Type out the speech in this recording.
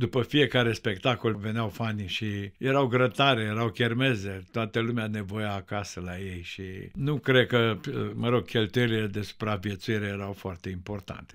După fiecare spectacol veneau fanii și erau grătare, erau chermeze, toată lumea nevoia acasă la ei și nu cred că, mă rog, cheltuielile de supraviețuire erau foarte importante.